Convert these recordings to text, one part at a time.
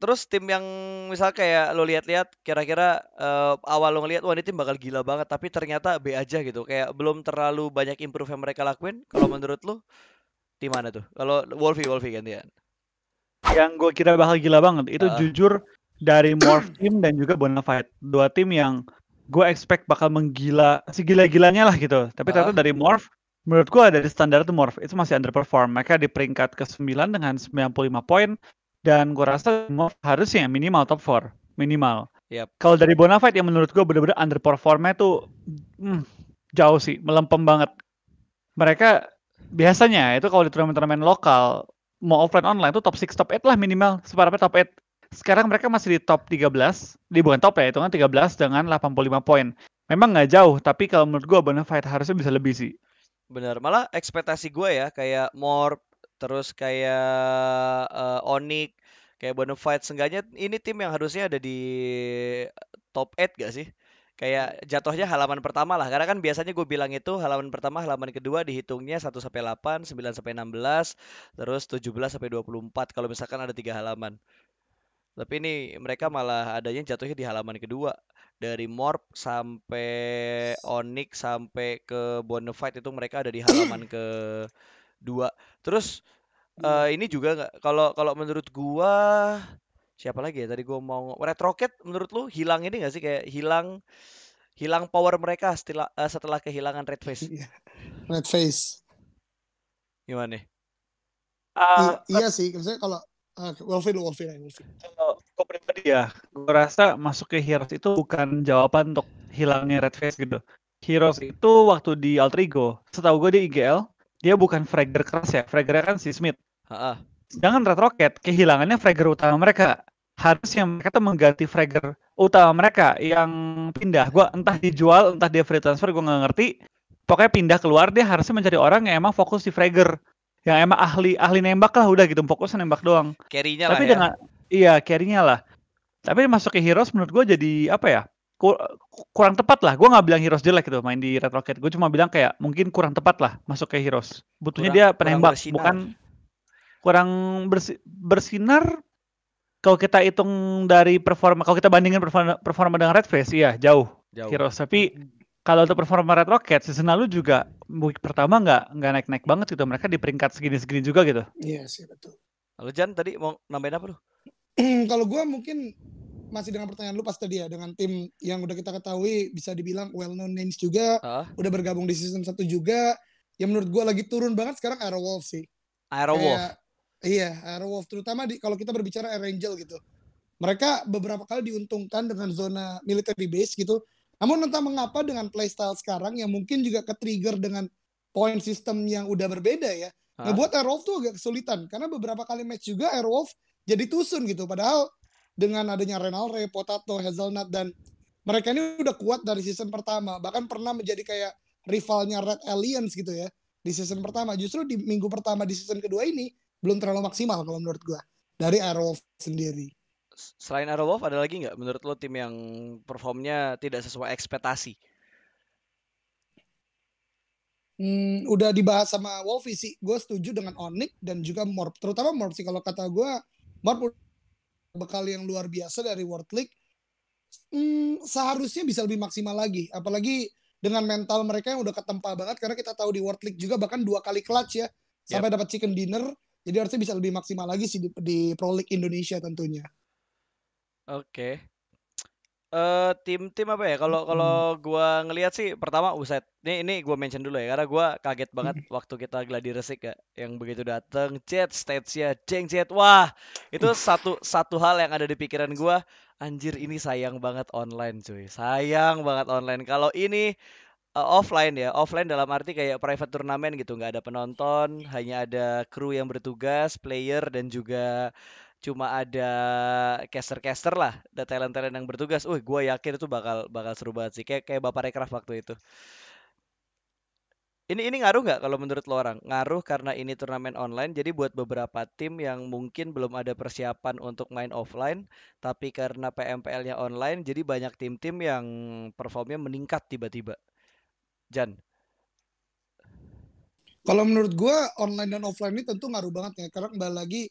terus tim yang misal kayak lo lihat-lihat kira-kira uh, awal lo ngelihat wah ini tim bakal gila banget tapi ternyata B aja gitu kayak belum terlalu banyak improve yang mereka lakuin kalau menurut lo tim mana tuh kalau Wolfie Wolfie gantian yang gue kira bakal gila banget itu uh. jujur dari Morph Team dan juga Bonafide dua tim yang gue expect bakal menggila si gila-gilanya lah gitu tapi ternyata dari Morph menurut gue dari standar itu Morph itu masih underperform mereka di peringkat ke-9 dengan 95 poin dan gue rasa Dimov harusnya ya, minimal top 4. Minimal. Yep. Kalau dari Bonafide yang menurut gue bener-bener underperformnya tuh hmm, jauh sih, melempem banget. Mereka biasanya itu kalau di turnamen-turnamen lokal, mau offline online tuh top 6, top 8 lah minimal. Separapnya top 8. Sekarang mereka masih di top 13, di bukan top ya, itu kan 13 dengan 85 poin. Memang nggak jauh, tapi kalau menurut gue Bonafide harusnya bisa lebih sih. Bener, malah ekspektasi gue ya kayak more terus kayak uh, Onyx, kayak Bonafide seenggaknya ini tim yang harusnya ada di top 8 gak sih? Kayak jatuhnya halaman pertama lah. Karena kan biasanya gue bilang itu halaman pertama, halaman kedua dihitungnya 1 sampai 8, 9 sampai 16, terus 17 sampai 24 kalau misalkan ada tiga halaman. Tapi ini mereka malah adanya jatuhnya di halaman kedua dari Morp sampai Onyx sampai ke Bonafide itu mereka ada di halaman ke dua terus uh, ini juga nggak kalau kalau menurut gua siapa lagi ya tadi gua mau Red Rocket menurut lu hilang ini nggak sih kayak hilang hilang power mereka setelah uh, setelah kehilangan Red Face iya. Red Face gimana nih uh, iya sih maksudnya kalau uh, Wolfie dulu Wolfie Wolfie kalau gue pribadi ya gue rasa masuk ke Heroes itu bukan jawaban untuk hilangnya Red Face gitu Heroes itu waktu di Alter Ego setahu gue di IGL dia bukan Fragger keras ya. Fragger kan si Smith. Ha -ha. Sedangkan Red Rocket kehilangannya Fragger utama mereka. Harusnya mereka tuh mengganti Fragger utama mereka yang pindah. Gua entah dijual, entah dia free transfer, gua nggak ngerti. Pokoknya pindah keluar dia harusnya mencari orang yang emang fokus di Fragger. Yang emang ahli ahli nembak lah udah gitu, fokus nembak doang. Carry-nya lah. Tapi ya. dengan iya, carry-nya lah. Tapi masuk ke Heroes menurut gue jadi apa ya? kurang tepat lah. Gue nggak bilang Heroes jelek gitu main di Red Rocket. Gue cuma bilang kayak mungkin kurang tepat lah masuk ke Heroes. Butuhnya kurang, dia penembak, kurang bukan kurang bersi, bersinar. Kalau kita hitung dari performa, kalau kita bandingin performa, performa dengan Red Face, iya jauh, jauh. Heroes. Tapi hmm. kalau untuk performa Red Rocket season lalu juga week pertama nggak nggak naik-naik banget gitu. Mereka di peringkat segini-segini juga gitu. Iya sih betul. Lalu Jan tadi mau nambahin apa lu? Hmm, kalau gue mungkin masih dengan pertanyaan lu pas tadi ya dengan tim yang udah kita ketahui bisa dibilang well known names juga, huh? udah bergabung di season 1 juga. Yang menurut gua lagi turun banget sekarang Wolf sih. Wolf iya, Wolf terutama di kalau kita berbicara Air Angel gitu. Mereka beberapa kali diuntungkan dengan zona military base gitu. Namun entah mengapa dengan playstyle sekarang yang mungkin juga ke-trigger dengan point system yang udah berbeda ya. Huh? Ngebuat Wolf tuh agak kesulitan karena beberapa kali match juga Wolf jadi tusun gitu. Padahal dengan adanya Re, Potato, Hazelnut dan mereka ini udah kuat dari season pertama. Bahkan pernah menjadi kayak rivalnya Red Aliens gitu ya di season pertama. Justru di minggu pertama di season kedua ini belum terlalu maksimal kalau menurut gue dari Arrowwolf sendiri. Selain Arrowwolf ada lagi nggak menurut lo tim yang performnya tidak sesuai ekspektasi? Hmm, udah dibahas sama Wolfie sih. Gue setuju dengan Onyx dan juga Morp. Terutama Morp sih kalau kata gue Morp bekal yang luar biasa dari World League hmm, seharusnya bisa lebih maksimal lagi apalagi dengan mental mereka yang udah ketempa banget karena kita tahu di World League juga bahkan dua kali clutch ya sampai dapat chicken dinner jadi harusnya bisa lebih maksimal lagi sih di, di Pro League Indonesia tentunya. Oke, okay. Eee, eh, tim-tim apa ya, kalau kalau gue gua ngelihat sih pertama uset. Ini ini gua mention dulu ya, karena gua kaget banget waktu kita gladi resik ya, yang begitu dateng, Jet, stage ya jeng Jet, wah itu mm. satu satu hal yang ada di pikiran gua, anjir ini sayang banget online cuy, sayang banget online. Kalau ini, uh, offline ya, offline dalam arti kayak private turnamen gitu, nggak ada penonton, hanya ada kru yang bertugas, player dan juga, cuma ada caster-caster lah, ada talent-talent yang bertugas. Uh, gue yakin itu bakal bakal seru banget sih. Kayak kayak Bapak Rekraf waktu itu. Ini ini ngaruh nggak kalau menurut lo orang? Ngaruh karena ini turnamen online, jadi buat beberapa tim yang mungkin belum ada persiapan untuk main offline, tapi karena PMPL-nya online, jadi banyak tim-tim yang performnya meningkat tiba-tiba. Jan, kalau menurut gue online dan offline ini tentu ngaruh banget ya karena kembali lagi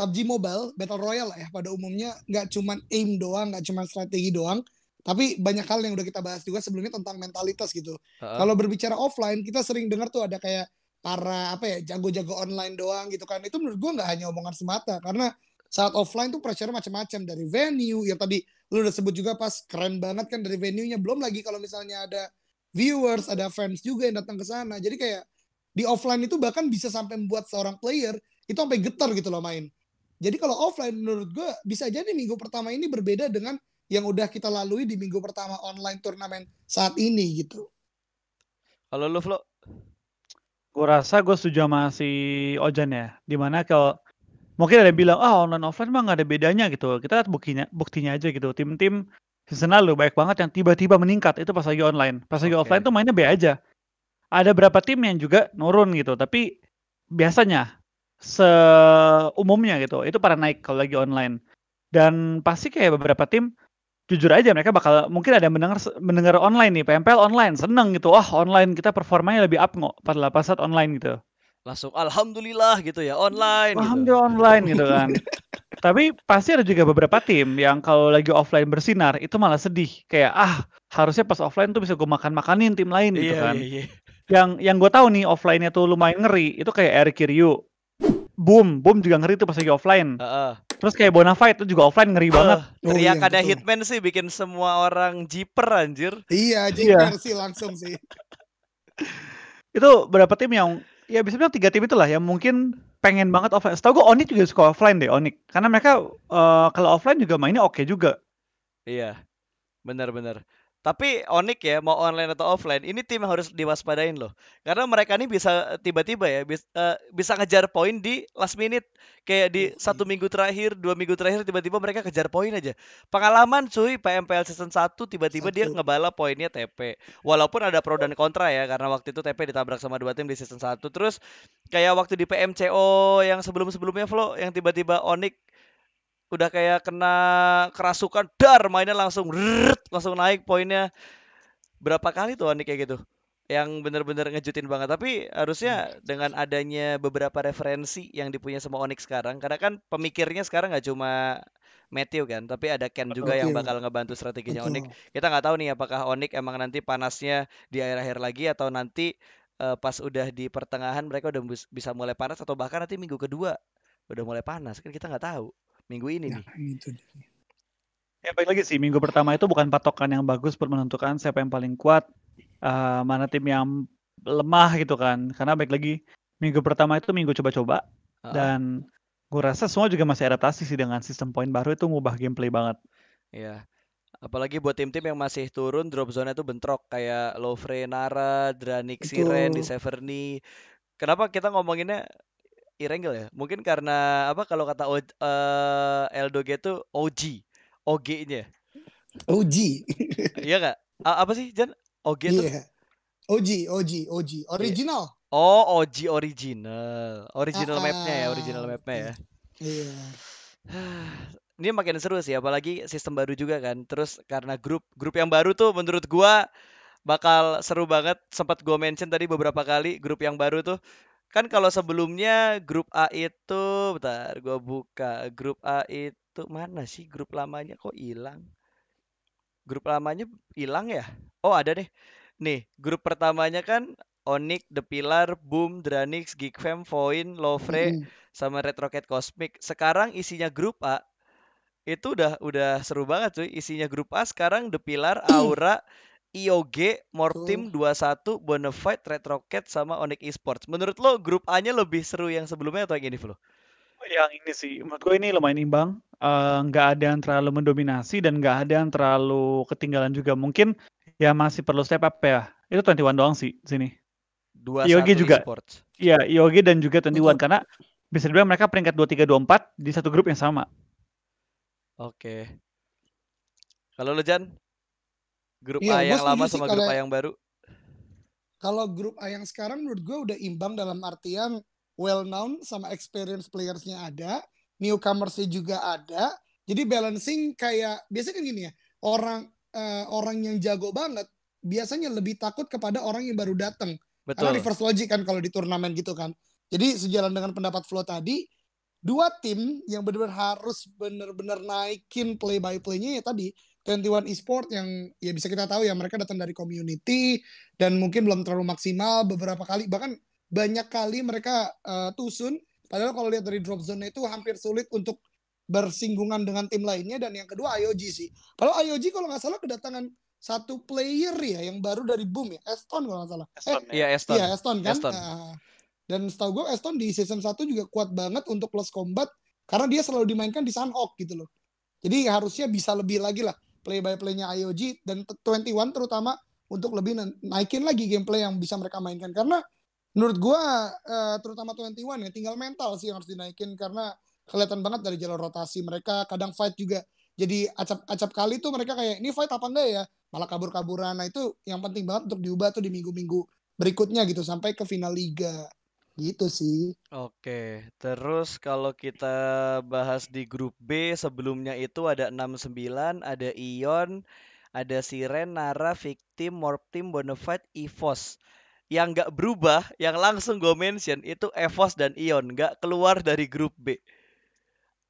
PUBG Mobile Battle Royale ya pada umumnya nggak cuma aim doang, nggak cuma strategi doang, tapi banyak hal yang udah kita bahas juga sebelumnya tentang mentalitas gitu. Uh-huh. Kalau berbicara offline, kita sering dengar tuh ada kayak para apa ya jago-jago online doang gitu kan. Itu menurut gua nggak hanya omongan semata karena saat offline tuh pressure macam-macam dari venue yang tadi lu udah sebut juga pas keren banget kan dari venue-nya belum lagi kalau misalnya ada viewers, ada fans juga yang datang ke sana. Jadi kayak di offline itu bahkan bisa sampai membuat seorang player itu sampai getar gitu loh main. Jadi kalau offline menurut gue bisa jadi minggu pertama ini berbeda dengan yang udah kita lalui di minggu pertama online turnamen saat ini gitu. Kalau lu Flo? Gue rasa gue setuju sama si Ojan ya. Dimana kalau mungkin ada yang bilang ah oh, online offline mah gak ada bedanya gitu. Kita lihat buktinya buktinya aja gitu. Tim-tim season lalu banyak banget yang tiba-tiba meningkat itu pas lagi online. Pas lagi offline tuh mainnya B aja. Ada berapa tim yang juga nurun gitu. Tapi biasanya seumumnya gitu. Itu para naik kalau lagi online. Dan pasti kayak beberapa tim jujur aja mereka bakal mungkin ada yang mendengar mendengar online nih PMPL online seneng gitu wah online kita performanya lebih up nggak pada pas saat online gitu langsung alhamdulillah gitu ya online gitu. alhamdulillah gitu. online gitu kan tapi pasti ada juga beberapa tim yang kalau lagi offline bersinar itu malah sedih kayak ah harusnya pas offline tuh bisa gue makan makanin tim lain gitu yeah, kan yeah, yeah. yang yang gue tahu nih offline-nya tuh lumayan ngeri itu kayak Eric Kiryu boom boom juga ngeri tuh pas lagi offline uh, uh. terus kayak Bonafide tuh juga offline ngeri uh, banget teriak oh, iya, ada hitman sih bikin semua orang jiper anjir iya, iya. jiper sih langsung sih itu berapa tim yang ya bisa bilang tiga tim itulah yang mungkin pengen banget offline. Setahu gue Onik juga suka offline deh Onik, karena mereka uh, kalau offline juga mainnya oke okay juga. Iya, benar-benar. Tapi Onik ya, mau online atau offline, ini tim harus diwaspadain loh. Karena mereka ini bisa tiba-tiba ya, bisa, uh, eh, bisa ngejar poin di last minute. Kayak di -hmm. satu iya. minggu terakhir, dua minggu terakhir, tiba-tiba mereka kejar poin aja. Pengalaman cuy, PMPL season 1 tiba-tiba dia ngebala poinnya TP. Walaupun ada pro dan kontra ya, karena waktu itu TP ditabrak sama dua tim di season 1. Terus kayak waktu di PMCO yang sebelum-sebelumnya Flo, yang tiba-tiba Onik udah kayak kena kerasukan dar mainnya langsung rrrt, langsung naik poinnya berapa kali tuh Andi kayak gitu yang bener-bener ngejutin banget tapi harusnya hmm. dengan adanya beberapa referensi yang dipunya sama Onyx sekarang karena kan pemikirnya sekarang nggak cuma Matthew kan tapi ada Ken juga Betul. yang bakal ngebantu strateginya Onyx kita nggak tahu nih apakah Onyx emang nanti panasnya di akhir-akhir lagi atau nanti uh, pas udah di pertengahan mereka udah bisa mulai panas atau bahkan nanti minggu kedua udah mulai panas kan kita nggak tahu minggu ini ya, nih. Itu Ya baik lagi sih minggu pertama itu bukan patokan yang bagus untuk menentukan siapa yang paling kuat, uh, mana tim yang lemah gitu kan. Karena baik lagi minggu pertama itu minggu coba-coba uh dan gue rasa semua juga masih adaptasi sih dengan sistem poin baru itu ngubah gameplay banget. Iya. Apalagi buat tim-tim yang masih turun drop zone itu bentrok kayak Lovre Nara, Dranik Siren, Severny. Kenapa kita ngomonginnya Irengel ya. Mungkin karena apa kalau kata o, uh, eh, Eldoge itu OG, OG-nya. OG. iya kak? A apa sih Jan? OG itu? Yeah. OG, OG, OG, original. Yeah. Oh, OG original. Original uh, mapnya ya, original mapnya ya. Iya. Yeah. Ini makin seru sih, apalagi sistem baru juga kan. Terus karena grup grup yang baru tuh menurut gua bakal seru banget. Sempat gue mention tadi beberapa kali grup yang baru tuh Kan kalau sebelumnya grup A itu, bentar, gua buka. Grup A itu mana sih grup lamanya kok hilang? Grup lamanya hilang ya? Oh, ada deh. Nih, grup pertamanya kan Onik, The Pilar, Boom, Dranix, Geekfam, Foin, Lovre, mm. sama Red Rocket Cosmic. Sekarang isinya grup A itu udah udah seru banget cuy. Isinya grup A sekarang The Pilar, mm. Aura, IOG, Mortim, oh. 21, Bonafide, Red Rocket, sama Onyx Esports. Menurut lo grup A-nya lebih seru yang sebelumnya atau yang ini, Flo? Oh, yang ini sih, menurut gue ini lumayan imbang. Eh, nggak uh, ada yang terlalu mendominasi dan nggak ada yang terlalu ketinggalan juga. Mungkin ya masih perlu step up ya. Itu 21 doang sih sini. 21 IOG juga. Iya, IOG dan juga 21 Betul. karena bisa dibilang mereka peringkat 2 3 2 4 di satu grup yang sama. Oke. Okay. Kalau lo Jan, Grup iya, A yang lama sama grup A yang baru. Kalau grup A yang sekarang menurut gue udah imbang dalam artian well known sama experience playersnya ada, newcomersnya juga ada. Jadi balancing kayak biasanya kan gini ya, orang uh, orang yang jago banget biasanya lebih takut kepada orang yang baru datang. Karena reverse logic kan kalau di turnamen gitu kan. Jadi sejalan dengan pendapat Flo tadi, dua tim yang benar-benar harus benar-benar naikin play by play-nya ya tadi 21 sport yang ya bisa kita tahu ya mereka datang dari community dan mungkin belum terlalu maksimal beberapa kali bahkan banyak kali mereka uh, tusun padahal kalau lihat dari drop zone itu hampir sulit untuk bersinggungan dengan tim lainnya dan yang kedua IOG sih. Kalau IOG kalau nggak salah kedatangan satu player ya yang baru dari Boom ya, Eston kalau nggak salah. Eh, ya. iya eh, iya Eston. Iya Eston kan. Eston. Uh, nah, dan setahu gue Eston di season 1 juga kuat banget untuk plus combat karena dia selalu dimainkan di Sunhawk gitu loh. Jadi harusnya bisa lebih lagi lah play by playnya IOG dan 21 terutama untuk lebih naikin lagi gameplay yang bisa mereka mainkan karena menurut gua uh, terutama 21 ya tinggal mental sih yang harus dinaikin karena kelihatan banget dari jalur rotasi mereka kadang fight juga jadi acap-acap kali tuh mereka kayak ini fight apa enggak ya malah kabur-kaburan nah itu yang penting banget untuk diubah tuh di minggu-minggu berikutnya gitu sampai ke final liga Gitu sih. Oke, terus kalau kita bahas di grup B sebelumnya itu ada 69, ada Ion, ada Siren, Nara, Victim, Morptim, Bonafide, Evos. Yang nggak berubah, yang langsung gue mention itu Evos dan Ion nggak keluar dari grup B.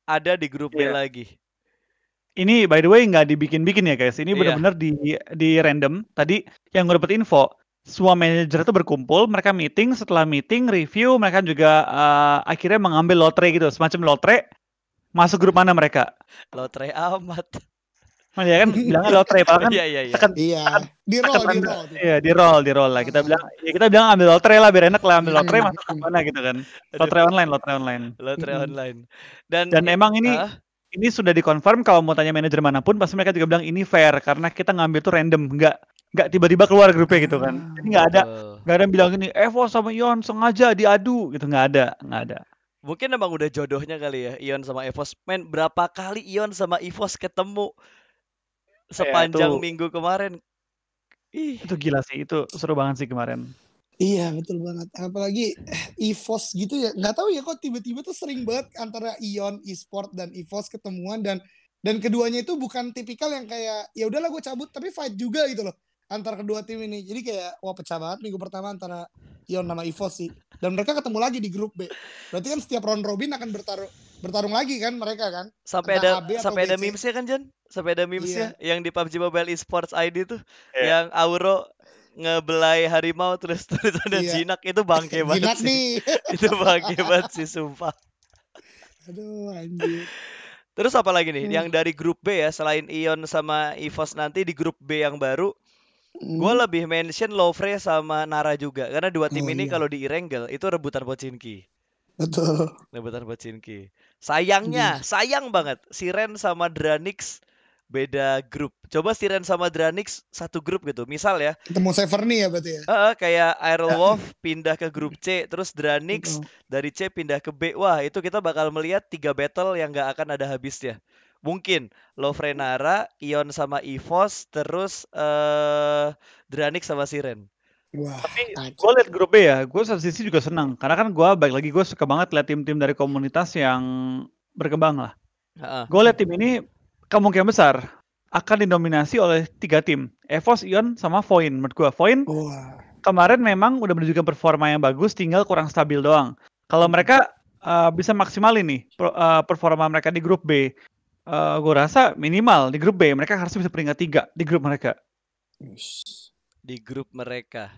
Ada di grup yeah. B iya. lagi. Ini by the way nggak dibikin-bikin ya guys. Ini iya. benar-benar yeah. di di random. Tadi yang gue dapet info, semua manajer itu berkumpul, mereka meeting, setelah meeting review, mereka juga uh, akhirnya mengambil lotre gitu, semacam lotre masuk grup mana mereka? Lotre amat. Oh, ya kan bilangnya lotre, padahal kan iya, iya, iya. Tekan, iya. Di roll, di roll. Iya, di roll, di roll lah. Kita bilang ya kita bilang ambil lotre lah biar enak lah ambil lotre iya, iya, masuk ke iya. mana gitu kan. Lotre online, lotre online. Lotre online. Dan dan emang ini uh, ini sudah dikonfirm kalau mau tanya manajer manapun pasti mereka juga bilang ini fair karena kita ngambil tuh random, enggak nggak tiba-tiba keluar grupnya gitu kan. Hmm, Jadi nggak ada nggak ada yang bilang gini, Evo eh, sama Ion sengaja diadu gitu nggak ada nggak ada. Mungkin emang udah jodohnya kali ya Ion sama Evos. Men berapa kali Ion sama Evos ketemu sepanjang ya, minggu kemarin? Ih. Itu gila sih itu seru banget sih kemarin. Iya betul banget. Apalagi eh, Evos gitu ya. Nggak tahu ya kok tiba-tiba tuh sering banget antara Ion Esport dan Evos ketemuan dan dan keduanya itu bukan tipikal yang kayak ya udahlah gue cabut tapi fight juga gitu loh antar kedua tim ini. Jadi kayak wah pecah banget minggu pertama antara Ion sama Ivo sih. Dan mereka ketemu lagi di grup B. Berarti kan setiap round robin akan bertarung bertarung lagi kan mereka kan. Sampai ada sampai ada memesnya kan Jan? Sampai ada memesnya ya yang di PUBG Mobile Esports ID tuh yeah. yang Auro ngebelai harimau terus terus iya. jinak itu bangke banget jinak sih. itu bangke banget sih sumpah aduh anjir terus apa lagi nih hmm. yang dari grup B ya selain Ion sama Ivos nanti di grup B yang baru Gue hmm. lebih mention Lovre sama Nara juga karena dua tim oh, ini iya. kalau di Irengel itu rebutan Pochinki Betul. Rebutan Pochinki Sayangnya, iya. sayang banget Siren sama Dranix beda grup. Coba Siren sama Dranix satu grup gitu. Misal ya. Ketemu Severny ya berarti ya. Uh, kayak Iron Wolf ya. pindah ke grup C, terus Dranix uh dari C pindah ke B. Wah, itu kita bakal melihat tiga battle yang gak akan ada habisnya mungkin Lovrenara, Ion sama Ivos, terus eh uh, Dranik sama Siren. Wah, tapi gue liat grup B ya, gue satu sisi juga senang karena kan gue baik lagi gue suka banget liat tim-tim dari komunitas yang berkembang lah. Uh -uh. Gue liat tim ini kemungkinan besar akan didominasi oleh tiga tim, Evos, Ion, sama Voin. Menurut gue Voin oh. kemarin memang udah menunjukkan performa yang bagus, tinggal kurang stabil doang. Kalau mereka uh, bisa maksimal nih uh, performa mereka di grup B, uh, eh, gue rasa minimal di grup B mereka harus bisa peringkat tiga di grup mereka. Di grup mereka.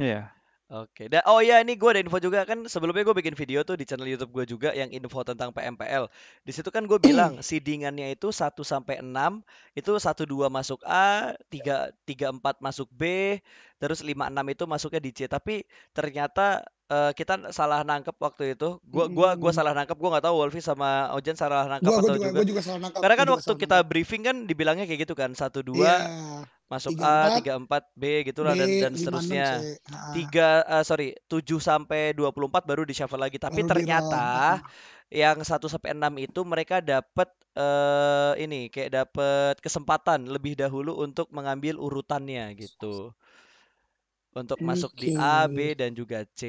Iya. Oke, dan oh iya ini gue ada info juga kan sebelumnya gue bikin video tuh di channel YouTube gue juga yang info tentang PMPL. Di situ kan gue hmm. bilang seedingannya itu 1 sampai enam, itu satu dua masuk A, tiga tiga empat masuk B, terus lima enam itu masuknya di C. Tapi ternyata uh, kita salah nangkep waktu itu. Gue gua gua salah nangkep, gue nggak tahu Wolfi sama Ojen hmm. salah nangkep gua, atau gua juga, juga. Gua juga salah nangkep. Karena kan waktu kita nangkep. briefing kan dibilangnya kayak gitu kan, satu dua. yeah masuk 34, A 34 B gitulah dan dan seterusnya. 3 uh, eh, sorry 7 sampai 24 baru di shuffle lagi. Tapi baru ternyata di yang 1 sampai 6 itu mereka dapat uh, eh, ini kayak dapat kesempatan lebih dahulu untuk mengambil urutannya gitu. Untuk okay. masuk di A, B dan juga C.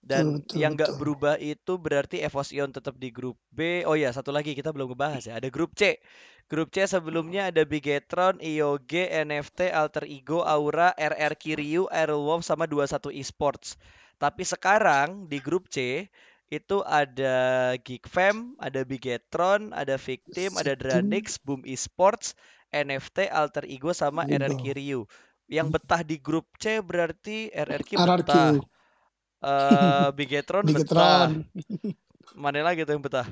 Dan betul, yang nggak berubah itu berarti Evos Ion tetap di grup B. Oh ya, satu lagi kita belum ngebahas ya. Ada grup C. Grup C sebelumnya ada Bigetron, IOG, NFT, Alter Ego, Aura, RR Kiryu, Airwolf sama 21 Esports. Tapi sekarang di grup C itu ada Geek Fam, ada Bigetron, ada Victim, ada Dranix, Boom Esports, NFT, Alter Ego sama RR iya. Kiryu. Yang betah di grup C berarti RR Kiryu. Eh, uh, Bigetron, Bigetron betah. Mana lagi tuh yang betah?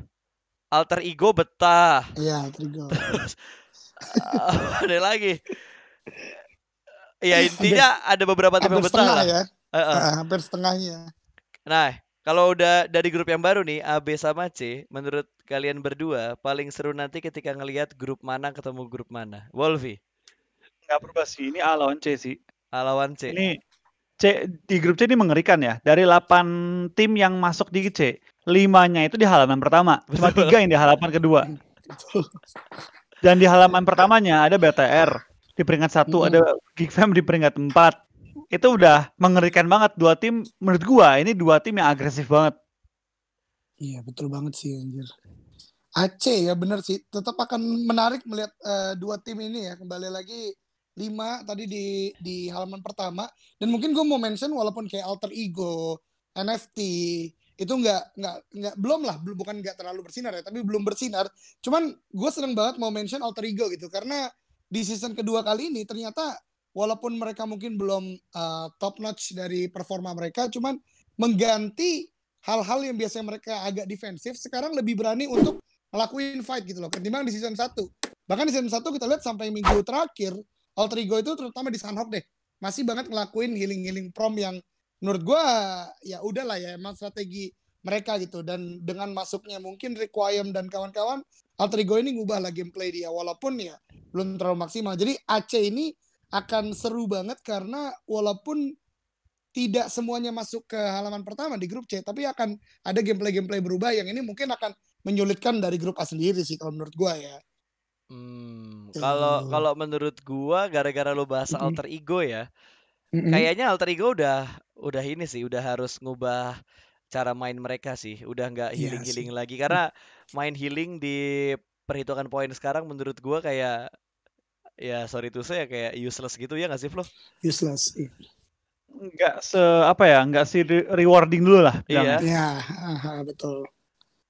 Alter Ego betah. Iya, Alter Ego. Terus uh, ada lagi. Ya intinya ada, ada beberapa tim yang betah lah. Ya. Uh -uh. Nah, hampir setengahnya. Nah, kalau udah dari grup yang baru nih A, B sama C, menurut kalian berdua paling seru nanti ketika ngelihat grup mana ketemu grup mana? Wolfie. Enggak berubah sih, ini A lawan C sih. A lawan C. Ini C di grup C ini mengerikan ya. Dari 8 tim yang masuk di C, 5-nya itu di halaman pertama, cuma 3 yang di halaman kedua. Dan di halaman pertamanya ada BTR di peringkat 1, hmm. ada Fam di peringkat 4. Itu udah mengerikan banget dua tim menurut gua ini dua tim yang agresif banget. Iya, betul banget sih anjir. Aceh ya bener sih, tetap akan menarik melihat uh, dua tim ini ya kembali lagi lima tadi di di halaman pertama dan mungkin gue mau mention walaupun kayak alter ego NFT itu nggak nggak nggak belum lah belum bukan nggak terlalu bersinar ya tapi belum bersinar cuman gue seneng banget mau mention alter ego gitu karena di season kedua kali ini ternyata walaupun mereka mungkin belum uh, top notch dari performa mereka cuman mengganti hal-hal yang biasanya mereka agak defensif sekarang lebih berani untuk ngelakuin fight gitu loh ketimbang di season satu bahkan di season satu kita lihat sampai minggu terakhir alter ego itu terutama di Sanhok deh masih banget ngelakuin healing-healing prom yang menurut gue ya udahlah ya emang strategi mereka gitu dan dengan masuknya mungkin Requiem dan kawan-kawan alter ego ini ngubah lah gameplay dia walaupun ya belum terlalu maksimal jadi AC ini akan seru banget karena walaupun tidak semuanya masuk ke halaman pertama di grup C tapi akan ada gameplay-gameplay berubah yang ini mungkin akan menyulitkan dari grup A sendiri sih kalau menurut gue ya Hmm, iya. kalau hmm, kalau menurut gua gara-gara lo bahas mm -hmm. alter ego ya. Mm -hmm. Kayaknya alter ego udah udah ini sih, udah harus ngubah cara main mereka sih. Udah nggak iya healing-healing yeah, lagi karena mm. main healing di perhitungan poin sekarang menurut gua kayak ya sorry tuh saya ya, kayak useless gitu ya nggak sih Flo? Useless. Iya. Nggak se apa ya, nggak sih rewarding dulu lah. Iya. Iya, yeah, betul.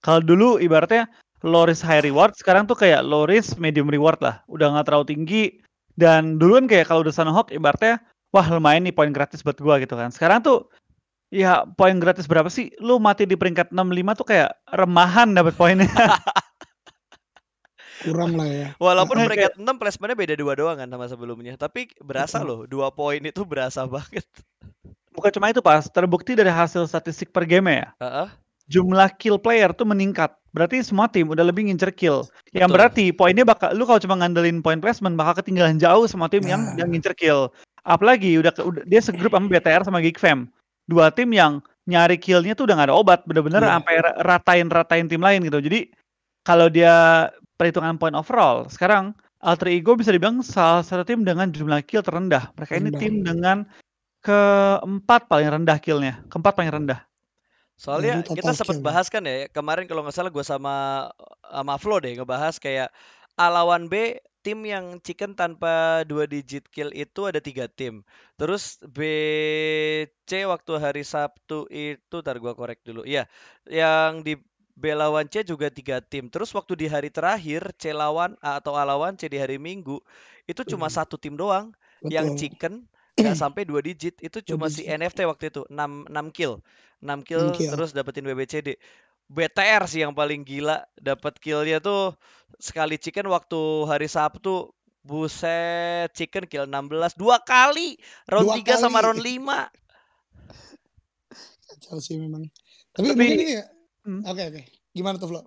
Kalau dulu ibaratnya low risk high reward sekarang tuh kayak low risk medium reward lah udah nggak terlalu tinggi dan dulu kan kayak kalau udah Sunhawk ibaratnya wah lumayan nih poin gratis buat gua gitu kan sekarang tuh ya poin gratis berapa sih lu mati di peringkat 65 tuh kayak remahan dapat poinnya kurang lah ya walaupun peringkat kayak... 6 placementnya beda dua doang kan sama sebelumnya tapi berasa loh dua poin itu berasa banget bukan cuma itu pas terbukti dari hasil statistik per game ya uh -uh. jumlah kill player tuh meningkat Berarti semua tim udah lebih ngincer kill. Betul. Yang berarti poinnya bakal lu kalau cuma ngandelin poin placement bakal ketinggalan jauh sama tim yang nah. yang ngincer kill. Apalagi udah, udah dia segrup sama BTR sama Geek Fam. Dua tim yang nyari killnya tuh udah gak ada obat, bener-bener yeah. sampai ratain-ratain tim lain gitu. Jadi kalau dia perhitungan point overall, sekarang Alter Ego bisa dibilang salah satu tim dengan jumlah kill terendah. Mereka ini tim dengan keempat paling rendah killnya, keempat paling rendah. Soalnya kita sempat ya. bahas kan ya kemarin kalau nggak salah gue sama sama Flo deh ngebahas kayak A lawan B tim yang chicken tanpa dua digit kill itu ada tiga tim. Terus B C waktu hari Sabtu itu tar gue korek dulu. Iya, yang di B lawan C juga tiga tim. Terus waktu di hari terakhir C lawan A atau A lawan C di hari Minggu itu cuma satu tim doang Betul. yang chicken nggak sampai dua digit itu cuma si NFT waktu itu 6 6 kill. 6 kill, kill. terus dapetin WBCD. BTR sih yang paling gila dapat killnya tuh sekali chicken waktu hari Sabtu buset chicken kill 16 dua kali round dua 3 kali. sama round 5 kacau sih memang tapi, tapi ini ya hmm. oke oke gimana tuh Flo?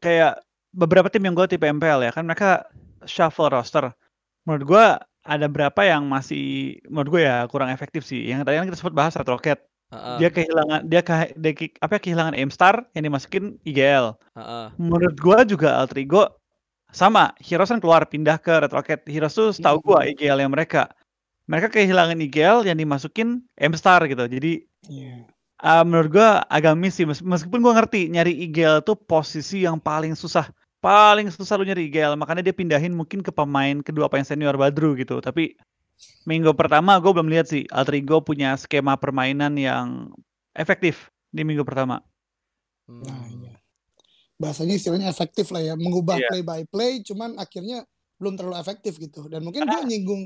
kayak beberapa tim yang gue tipe MPL ya kan mereka shuffle roster menurut gue ada berapa yang masih menurut gue ya kurang efektif sih yang tadi kan kita sempat bahas satu roket Uh-uh. Dia kehilangan dia ke, dia ke apa kehilangan M Star yang dimasukin IGL. Uh-uh. Menurut gua juga Altrigo sama, Heroes kan keluar pindah ke Red Rocket. Heroes tuh setahu gua hmm. IGL yang mereka. Mereka kehilangan IGL yang dimasukin M Star gitu. Jadi yeah. Iya. uh, menurut gua agak miss sih meskipun gua ngerti nyari IGL tuh posisi yang paling susah. Paling susah lu nyari IGL, makanya dia pindahin mungkin ke pemain kedua apa senior Badru gitu. Tapi Minggu pertama gue belum lihat sih Altrigo punya skema permainan yang efektif di minggu pertama. Hmm. Nah, iya. Bahasanya istilahnya efektif lah ya, mengubah yeah. play by play cuman akhirnya belum terlalu efektif gitu. Dan mungkin gue nyinggung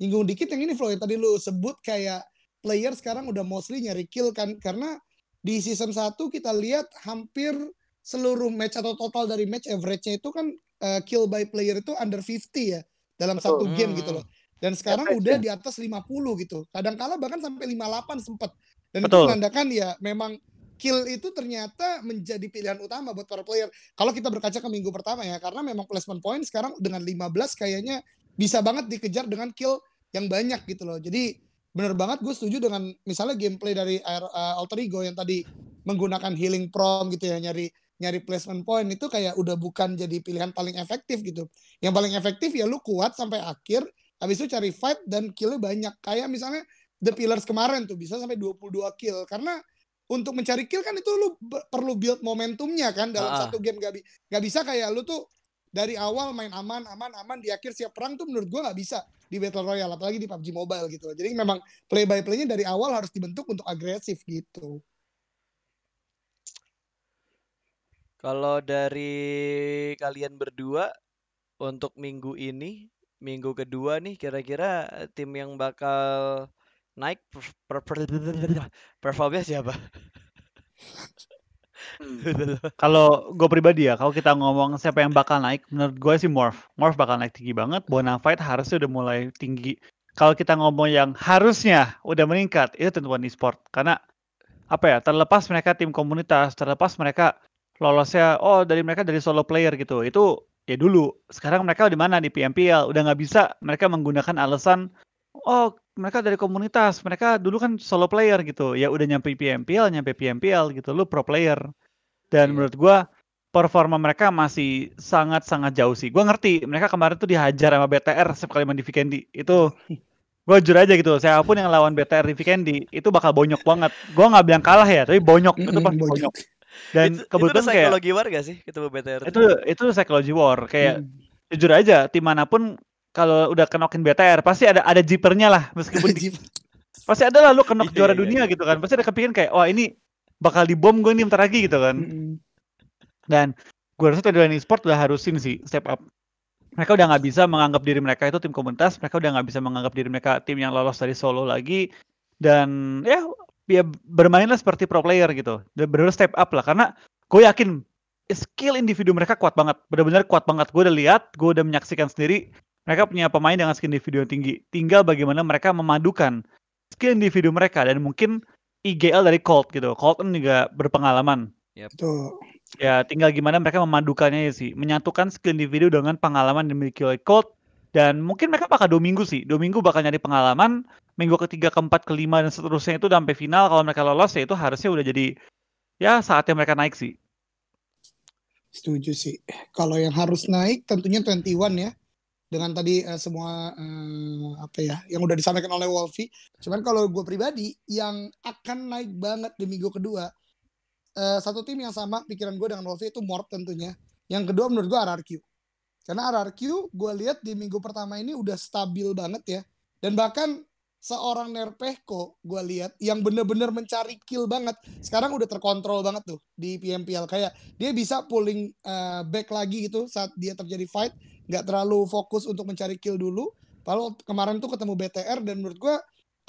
nyinggung dikit yang ini Flo yang tadi lu sebut kayak player sekarang udah mostly nyari kill kan karena di season 1 kita lihat hampir seluruh match atau total dari match average-nya itu kan uh, kill by player itu under 50 ya dalam Betul. satu game hmm. gitu loh. Hmm. Dan sekarang udah di atas 50 gitu. Kadang-kala bahkan sampai 58 sempat. Dan Betul. itu menandakan ya memang kill itu ternyata menjadi pilihan utama buat para player. Kalau kita berkaca ke minggu pertama ya, karena memang placement point sekarang dengan 15 kayaknya bisa banget dikejar dengan kill yang banyak gitu loh. Jadi bener banget gue setuju dengan misalnya gameplay dari uh, Alter Ego yang tadi menggunakan healing prom gitu ya, nyari nyari placement point itu kayak udah bukan jadi pilihan paling efektif gitu. Yang paling efektif ya lu kuat sampai akhir, Habis itu cari fight dan killnya banyak. Kayak misalnya The Pillars kemarin tuh bisa sampai 22 kill. Karena untuk mencari kill kan itu lu perlu build momentumnya kan dalam uh satu game gak, bi- gak bisa kayak lu tuh dari awal main aman aman aman di akhir siap perang tuh menurut gue gak bisa di battle royale apalagi di PUBG mobile gitu jadi memang play by playnya dari awal harus dibentuk untuk agresif gitu kalau dari kalian berdua untuk minggu ini minggu kedua nih kira-kira eh, tim yang bakal naik per per performnya siapa? kalau gue pribadi ya, kalau kita ngomong siapa yang bakal naik, menurut gue sih Morph. Morph bakal naik tinggi banget. Bonafide harusnya udah mulai tinggi. Kalau kita ngomong yang harusnya udah meningkat, itu tentu One sport Karena apa ya, terlepas mereka tim komunitas, terlepas mereka lolosnya, oh dari mereka dari solo player gitu. Itu ya dulu sekarang mereka di mana di PMPL udah nggak bisa mereka menggunakan alasan oh mereka dari komunitas mereka dulu kan solo player gitu ya udah nyampe PMPL nyampe PMPL gitu lu pro player dan yeah. menurut gua performa mereka masih sangat sangat jauh sih gua ngerti mereka kemarin tuh dihajar sama BTR setiap kali main di Vikendi itu gue jujur aja gitu siapapun yang lawan BTR di Vikendi itu bakal bonyok banget gue nggak bilang kalah ya tapi bonyok itu pasti bonyok dan itu, kebetulan itu psikologi kayak, war gak sih itu BTR? Itu itu psikologi war kayak hmm. jujur aja tim manapun kalau udah kenokin BTR pasti ada ada jipernya lah meskipun di, pasti ada lah lu kenok iya, juara iya, dunia iya. gitu kan pasti ada kepikiran kayak wah oh, ini bakal dibom gue nih bentar lagi gitu kan mm-hmm. dan gue rasa Teddy Sport udah harusin sih step up mereka udah nggak bisa menganggap diri mereka itu tim komunitas mereka udah nggak bisa menganggap diri mereka tim yang lolos dari solo lagi dan ya ya bermainlah seperti pro player gitu. Benar-benar step up lah karena gue yakin skill individu mereka kuat banget. Benar-benar kuat banget. Gue udah lihat, gue udah menyaksikan sendiri mereka punya pemain dengan skill individu yang tinggi. Tinggal bagaimana mereka memadukan skill individu mereka dan mungkin IGL dari Colt gitu. Colt kan juga berpengalaman. Yep. Ya, tinggal gimana mereka memadukannya sih. Menyatukan skill individu dengan pengalaman yang dimiliki oleh Colt dan mungkin mereka bakal dua minggu sih dua minggu bakal nyari pengalaman minggu ketiga keempat kelima dan seterusnya itu sampai final kalau mereka lolos ya itu harusnya udah jadi ya saatnya mereka naik sih setuju sih kalau yang harus naik tentunya 21 ya dengan tadi uh, semua uh, apa ya yang udah disampaikan oleh Wolfie cuman kalau gue pribadi yang akan naik banget di minggu kedua uh, satu tim yang sama pikiran gue dengan Wolfie itu Morp tentunya yang kedua menurut gue RRQ karena RRQ gue lihat di minggu pertama ini udah stabil banget ya. Dan bahkan seorang Nerpehko gue lihat yang bener-bener mencari kill banget sekarang udah terkontrol banget tuh di PMPL kayak dia bisa pulling uh, back lagi gitu saat dia terjadi fight Gak terlalu fokus untuk mencari kill dulu kalau kemarin tuh ketemu BTR dan menurut gue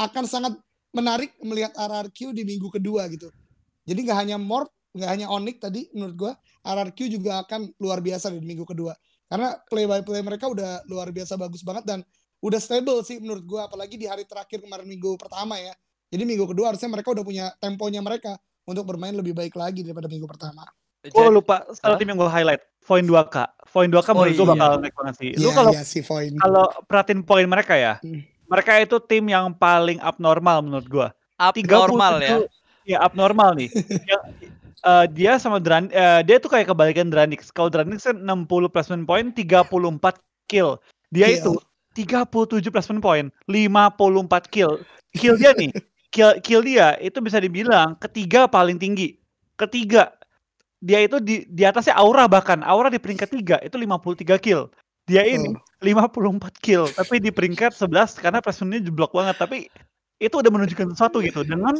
akan sangat menarik melihat RRQ di minggu kedua gitu jadi gak hanya Morp gak hanya Onik tadi menurut gue RRQ juga akan luar biasa di minggu kedua karena play by play mereka udah luar biasa bagus banget dan udah stable sih menurut gua apalagi di hari terakhir kemarin minggu pertama ya. Jadi minggu kedua harusnya mereka udah punya temponya mereka untuk bermain lebih baik lagi daripada minggu pertama. Gue lupa salah tim yang gue highlight. Poin 2K. Poin 2K oh, menurut gue iya. bakal naik banget sih. Lu yeah, kalau iya, si kalau perhatiin poin mereka ya. Hmm. Mereka itu tim yang paling abnormal menurut gue. Abnormal 30, ya. Ya abnormal nih. uh, dia sama Dran uh, dia tuh kayak kebalikan Dranix. Kalau Dranix kan 60 placement point, 34 kill. Dia kill. Iya. itu 37 placement point, 54 kill. Kill dia nih. Kill, kill dia itu bisa dibilang ketiga paling tinggi. Ketiga. Dia itu di di atasnya Aura bahkan. Aura di peringkat 3 itu 53 kill. Dia ini oh. Hmm. 54 kill, tapi di peringkat 11 karena placement-nya jeblok banget, tapi itu udah menunjukkan sesuatu gitu dengan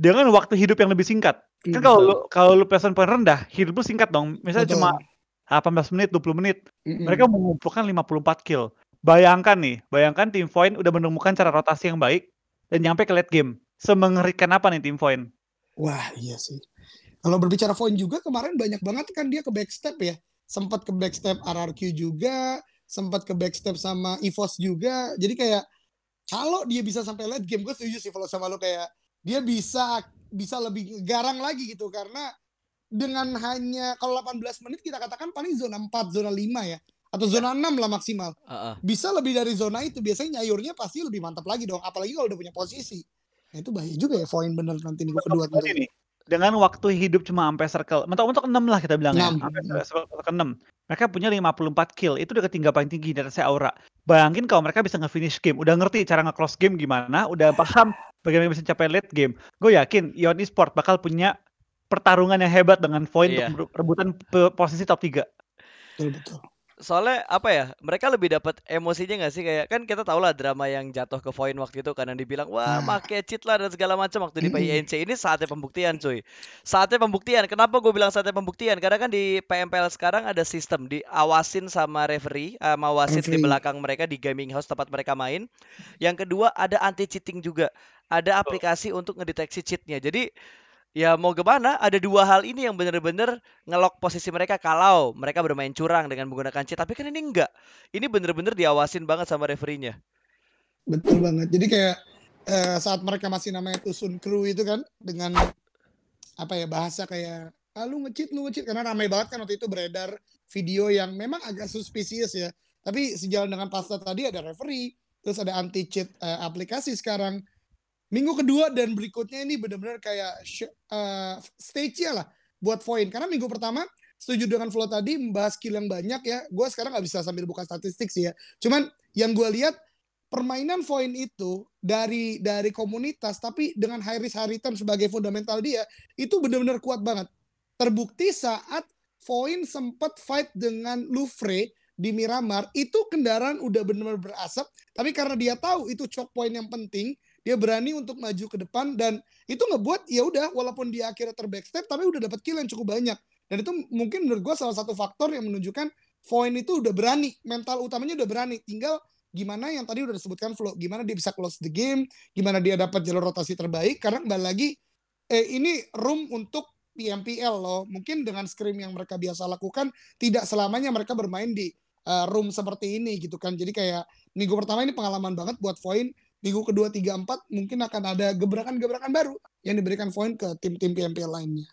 dengan waktu hidup yang lebih singkat kan iya, kalau lu kalau lu pesan poin rendah hidup lu singkat dong misalnya cuma 18 menit 20 menit mm -hmm. mereka mengumpulkan 54 kill bayangkan nih bayangkan tim point udah menemukan cara rotasi yang baik dan nyampe ke late game semengerikan apa nih tim point wah iya sih kalau berbicara point juga kemarin banyak banget kan dia ke backstep ya sempat ke backstep RRQ juga sempat ke backstep sama EVOS juga jadi kayak kalau dia bisa sampai late game gue setuju sih kalau sama lo kayak dia bisa bisa lebih garang lagi gitu karena dengan hanya kalau 18 menit kita katakan paling zona 4, zona 5 ya atau zona 6 ya. lah maksimal. Uh -uh. Bisa lebih dari zona itu biasanya nyayurnya pasti lebih mantap lagi dong apalagi kalau udah punya posisi. Nah, itu bahaya juga ya poin bener nanti minggu kedua. Ini dengan waktu hidup cuma sampai circle. Mentok-mentok 6 lah kita bilang 6. ya. Sampai circle ke-6. Mereka punya 54 kill. Itu udah ketinggalan paling tinggi dari saya Aura. Bayangin kalau mereka bisa nge-finish game. Udah ngerti cara nge-close game gimana. Udah paham bagaimana bisa capai late game. Gue yakin Ion Sport bakal punya pertarungan yang hebat dengan poin yeah. untuk rebutan posisi top 3. betul soalnya apa ya mereka lebih dapat emosinya nggak sih kayak kan kita tau lah drama yang jatuh ke Voin waktu itu karena dibilang wah nah. make cheat lah dan segala macam waktu di PINC ini saatnya pembuktian cuy saatnya pembuktian kenapa gue bilang saatnya pembuktian karena kan di PMPL sekarang ada sistem diawasin sama referee sama eh, wasit di belakang mereka di gaming house tempat mereka main yang kedua ada anti cheating juga ada aplikasi oh. untuk ngedeteksi cheatnya jadi ya mau gimana ada dua hal ini yang bener-bener ngelok posisi mereka kalau mereka bermain curang dengan menggunakan cheat tapi kan ini enggak ini bener-bener diawasin banget sama referinya betul banget jadi kayak eh, saat mereka masih namanya Tusun Crew itu kan dengan apa ya bahasa kayak ah, lu ngecit lu ngecit karena ramai banget kan waktu itu beredar video yang memang agak suspicious ya tapi sejalan dengan pasta tadi ada referee terus ada anti cheat eh, aplikasi sekarang minggu kedua dan berikutnya ini benar-benar kayak uh, stage-nya lah buat poin karena minggu pertama setuju dengan Flo tadi membahas kill yang banyak ya gue sekarang nggak bisa sambil buka statistik sih ya cuman yang gue lihat permainan poin itu dari dari komunitas tapi dengan high risk high return sebagai fundamental dia itu benar-benar kuat banget terbukti saat Voin sempat fight dengan Lufre di Miramar itu kendaraan udah benar-benar berasap tapi karena dia tahu itu choke point yang penting dia berani untuk maju ke depan dan itu ngebuat ya udah walaupun dia akhirnya terbackstep tapi udah dapat kill yang cukup banyak dan itu mungkin menurut gue salah satu faktor yang menunjukkan Voin itu udah berani mental utamanya udah berani tinggal gimana yang tadi udah disebutkan flow gimana dia bisa close the game gimana dia dapat jalur rotasi terbaik karena kembali lagi eh, ini room untuk PMPL loh mungkin dengan scrim yang mereka biasa lakukan tidak selamanya mereka bermain di uh, room seperti ini gitu kan jadi kayak minggu pertama ini pengalaman banget buat Voin minggu kedua tiga empat mungkin akan ada gebrakan-gebrakan baru yang diberikan poin ke tim-tim PMP lainnya.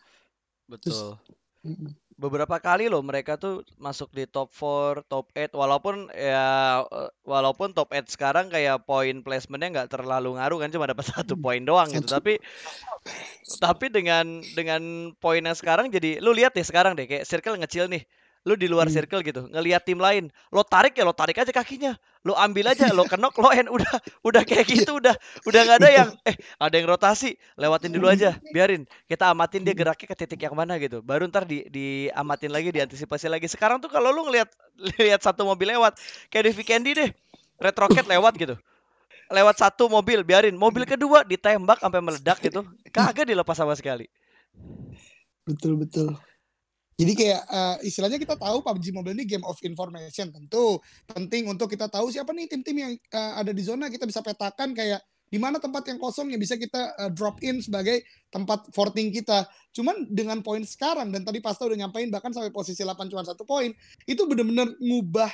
Betul. Terus, Beberapa kali loh mereka tuh masuk di top 4, top 8 walaupun ya eh, walaupun top 8 sekarang kayak poin placementnya nggak terlalu ngaruh kan cuma dapat satu poin doang gitu tapi tapi dengan dengan poinnya sekarang jadi lu lihat deh sekarang deh kayak circle ngecil nih lu di luar hmm. circle gitu ngelihat tim lain lo tarik ya lo tarik aja kakinya lo ambil aja lo kenok lo end udah udah kayak iya. gitu udah udah nggak ada iya. yang eh ada yang rotasi lewatin dulu aja biarin kita amatin dia hmm. geraknya ke titik yang mana gitu baru ntar di di amatin lagi diantisipasi lagi sekarang tuh kalau lu ngelihat lihat satu mobil lewat kayak di Candy deh red rocket lewat gitu lewat satu mobil biarin mobil hmm. kedua ditembak sampai meledak gitu kagak dilepas sama sekali betul betul jadi kayak uh, istilahnya kita tahu PUBG Mobile ini game of information tentu penting untuk kita tahu siapa nih tim-tim yang uh, ada di zona kita bisa petakan kayak di mana tempat yang kosong yang bisa kita uh, drop in sebagai tempat forting kita. Cuman dengan poin sekarang dan tadi Pasta udah nyampain bahkan sampai posisi 8 cuma satu poin itu benar-benar ngubah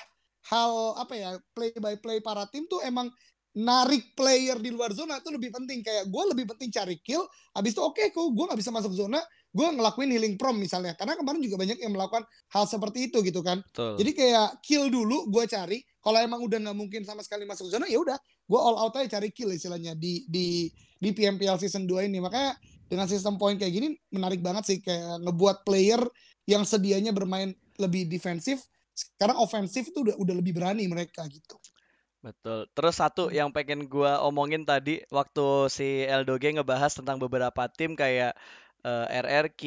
hal apa ya play by play para tim tuh emang narik player di luar zona itu lebih penting kayak gue lebih penting cari kill habis itu oke okay, kok gue nggak bisa masuk zona gue ngelakuin healing prom misalnya karena kemarin juga banyak yang melakukan hal seperti itu gitu kan Betul. jadi kayak kill dulu gue cari kalau emang udah nggak mungkin sama sekali masuk zona ya udah gue all out aja cari kill istilahnya di di di PMPL season 2 ini makanya dengan sistem poin kayak gini menarik banget sih kayak ngebuat player yang sedianya bermain lebih defensif sekarang ofensif tuh udah udah lebih berani mereka gitu Betul. Terus satu hmm. yang pengen gue omongin tadi waktu si Eldoge ngebahas tentang beberapa tim kayak uh, eh, RRQ,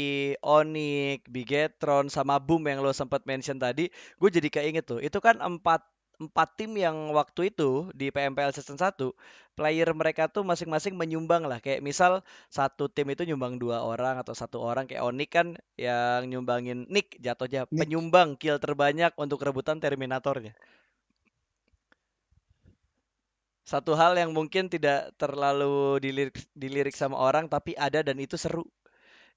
Onik, Bigetron sama Boom yang lo sempat mention tadi, gue jadi keinget tuh. Itu kan empat empat tim yang waktu itu di PMPL season 1 player mereka tuh masing-masing menyumbang lah kayak misal satu tim itu nyumbang dua orang atau satu orang kayak Onik kan yang nyumbangin Nick jatuhnya Nick. penyumbang kill terbanyak untuk rebutan Terminatornya satu hal yang mungkin tidak terlalu dilirik dilirik sama orang tapi ada dan itu seru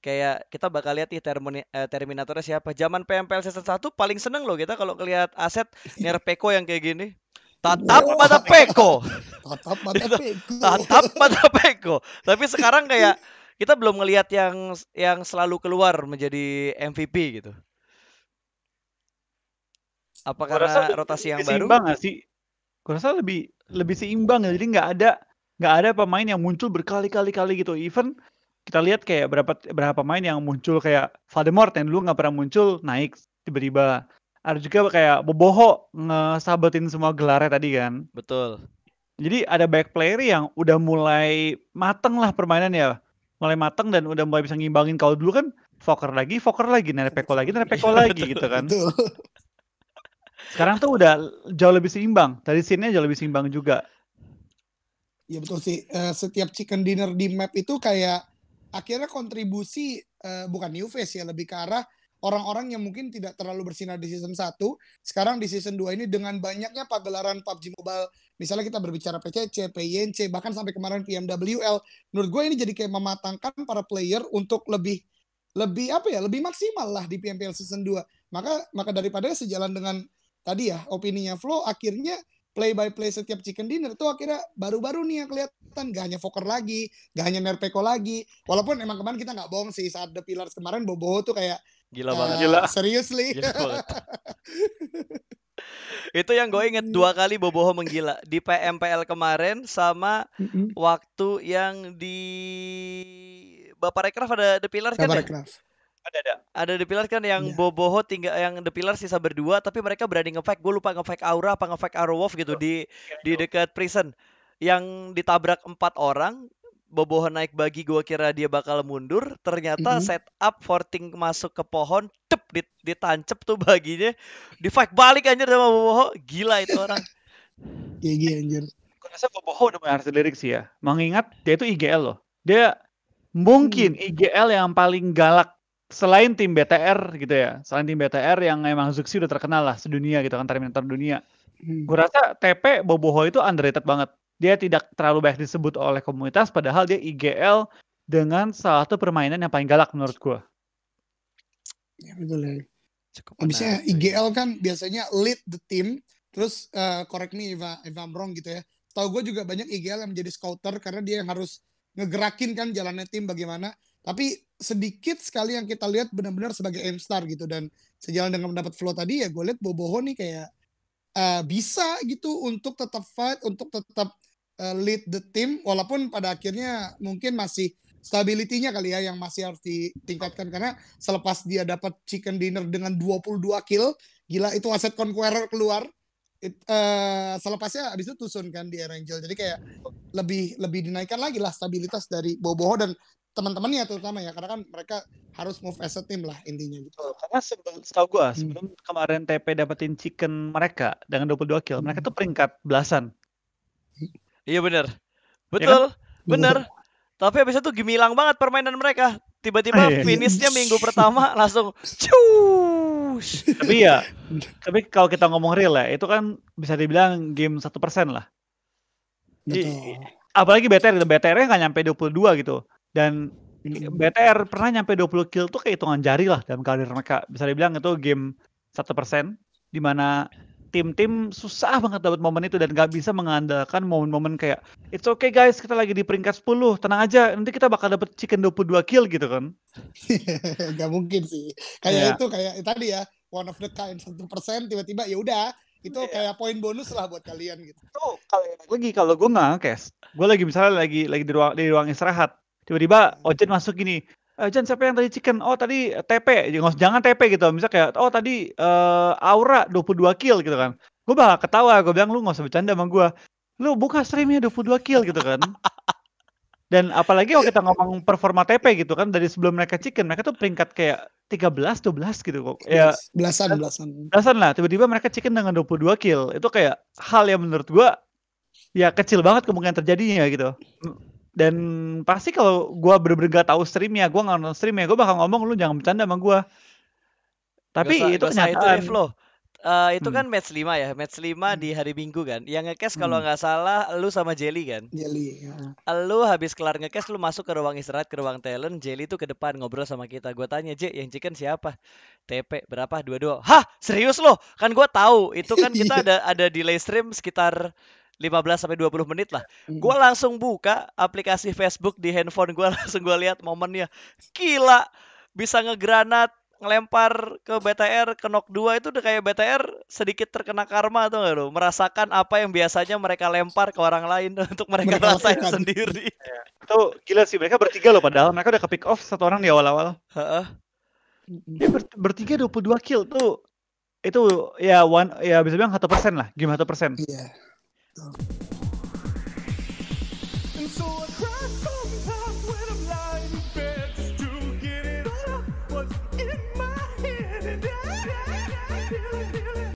kayak kita bakal lihat nih termoni, eh, Terminatornya siapa. Zaman PMPL season 1 paling seneng loh kita kalau ngelihat aset Nier Peko yang kayak gini. Tatap mata gitu. Peko. Tatap mata Peko. Tatap mata Peko. Tapi sekarang kayak kita belum ngelihat yang yang selalu keluar menjadi MVP gitu. Apa rasa karena rotasi yang baru? Seimbang gak sih? Gue rasa lebih lebih seimbang ya. Jadi nggak ada nggak ada pemain yang muncul berkali-kali kali gitu. Even kita lihat kayak berapa berapa main yang muncul kayak Voldemort yang dulu nggak pernah muncul naik tiba-tiba ada juga kayak Boboho ngesabetin semua gelarnya tadi kan betul jadi ada back player yang udah mulai mateng lah permainan ya mulai mateng dan udah mulai bisa ngimbangin kalau dulu kan Fokker lagi, Fokker lagi, Nerepeko lagi, Nerepeko iya, lagi gitu kan. Sekarang tuh udah jauh lebih seimbang. Tadi scene jauh lebih seimbang juga. Iya betul sih. Uh, setiap chicken dinner di map itu kayak akhirnya kontribusi uh, bukan new face ya lebih ke arah orang-orang yang mungkin tidak terlalu bersinar di season 1 sekarang di season 2 ini dengan banyaknya pagelaran PUBG Mobile misalnya kita berbicara PCC, PYNC bahkan sampai kemarin PMWL menurut gue ini jadi kayak mematangkan para player untuk lebih lebih apa ya lebih maksimal lah di PMPL season 2 maka maka daripada sejalan dengan tadi ya opininya Flo akhirnya play by play setiap chicken dinner tuh akhirnya baru-baru nih yang kelihatan gak hanya Fokker lagi, gak hanya Merpeko lagi. Walaupun emang kemarin kita nggak bohong sih saat The Pillars kemarin Bobo tuh kayak gila banget. Uh, gila. Seriously. Gila banget. itu yang gue inget dua kali Boboho menggila di PMPL kemarin sama waktu yang di Bapak Rekraf ada The Pillars kan ya? Bapak kan? Bapak ya? ada ada ada The Pillars kan yang yeah. Boboho tinggal yang The Pillars sisa berdua tapi mereka berani ngefake gue lupa ngefake Aura apa arrow Arrowwolf gitu oh, di yeah, iya, iya. di dekat prison yang ditabrak empat orang Boboho naik bagi gue kira dia bakal mundur ternyata mm-hmm. set up forting masuk ke pohon tep ditancep tuh baginya di fight balik anjir sama Boboho gila itu orang iya, gila anjir gue rasa Boboho udah main lirik sih ya mengingat dia itu IGL loh dia mungkin hmm. IGL yang paling galak selain tim BTR gitu ya, selain tim BTR yang emang Zuxi udah terkenal lah sedunia gitu kan Terminator dunia. Hmm. Gue rasa TP Boboho itu underrated banget. Dia tidak terlalu banyak disebut oleh komunitas, padahal dia IGL dengan salah satu permainan yang paling galak menurut gue. Ya betul ya. Cukup Abisnya IGL kan biasanya lead the team, terus uh, correct me if, I, if I'm wrong gitu ya. Tahu gue juga banyak IGL yang menjadi scouter karena dia yang harus ngegerakin kan jalannya tim bagaimana. Tapi sedikit sekali yang kita lihat benar-benar sebagai M star gitu dan sejalan dengan mendapat flow tadi ya gue lihat Boboho nih kayak uh, bisa gitu untuk tetap fight untuk tetap uh, lead the team walaupun pada akhirnya mungkin masih stability-nya kali ya yang masih harus ditingkatkan karena selepas dia dapat chicken dinner dengan 22 kill gila itu aset conqueror keluar It, uh, selepasnya abis itu Tusun kan di Angel jadi kayak lebih lebih dinaikkan lagi lah stabilitas dari Boboho dan teman-temannya terutama ya karena kan mereka harus move as a team lah intinya gitu. karena sebelum setahu gue hmm. sebelum kemarin TP dapetin chicken mereka dengan 22 kill, hmm. mereka tuh peringkat belasan. Iya benar. Betul. Ya kan? Iya. Benar. Tapi habis itu gemilang banget permainan mereka. Tiba-tiba ah, iya. finishnya minggu pertama langsung cus. Tapi ya, tapi kalau kita ngomong real ya, itu kan bisa dibilang game satu persen lah. Betul. Apalagi BTR, BTR-nya nggak nyampe 22 gitu dan BTR pernah nyampe 20 kill tuh kayak hitungan jari lah dalam karir mereka. Bisa dibilang itu game satu persen di mana tim-tim susah banget dapat momen itu dan gak bisa mengandalkan momen-momen kayak it's okay guys kita lagi di peringkat 10 tenang aja nanti kita bakal dapet chicken 22 kill gitu kan nggak mungkin sih kayak yeah. itu kayak tadi ya one of the kind satu persen tiba-tiba ya udah itu yeah. kayak poin bonus lah buat kalian gitu. Tuh, kalau lagi kalau gue nggak guys gue lagi misalnya lagi lagi di ruang di ruang istirahat, tiba-tiba Ojen masuk gini eh, Jan siapa yang tadi chicken? Oh tadi TP, jangan TP gitu. misalnya kayak, oh tadi uh, Aura 22 kill gitu kan. Gue bakal ketawa, gue bilang lu gak usah bercanda sama gue. Lu buka streamnya 22 kill gitu kan. Dan apalagi kalau kita ngomong performa TP gitu kan, dari sebelum mereka chicken, mereka tuh peringkat kayak 13, 12 gitu kok. Ya, iya, belasan, belasan. Belasan lah, tiba-tiba mereka chicken dengan 22 kill. Itu kayak hal yang menurut gue ya kecil banget kemungkinan terjadinya gitu dan pasti kalau gue bener-bener gak tau stream ya gue gak nonton stream ya gue bakal ngomong lu jangan bercanda sama gue tapi gak itu kenyataan itu F Uh, itu hmm. kan match 5 ya, match 5 hmm. di hari Minggu kan. Yang ngecast kalau hmm. nggak hmm. salah lu sama Jelly kan? Jelly. Ya. Lu habis kelar ngecast, lu masuk ke ruang istirahat, ke ruang talent, Jelly tuh ke depan ngobrol sama kita. Gua tanya, "J, yang chicken siapa?" TP berapa? Dua-dua. Hah, serius loh? Kan gue tahu. Itu kan kita iya. ada ada delay stream sekitar 15 sampai 20 menit lah. Gua langsung buka aplikasi Facebook di handphone gua langsung gue lihat momennya. Gila, bisa ngegranat, ngelempar ke BTR ke knock 2 itu udah kayak BTR sedikit terkena karma tuh gak lo merasakan apa yang biasanya mereka lempar ke orang lain untuk mereka, mereka rasain kan. sendiri ya. itu gila sih mereka bertiga loh padahal mereka udah ke pick off satu orang di awal-awal dia ber bertiga 22 kill tuh itu ya one ya bisa bilang satu persen lah game satu persen yeah. Exacto.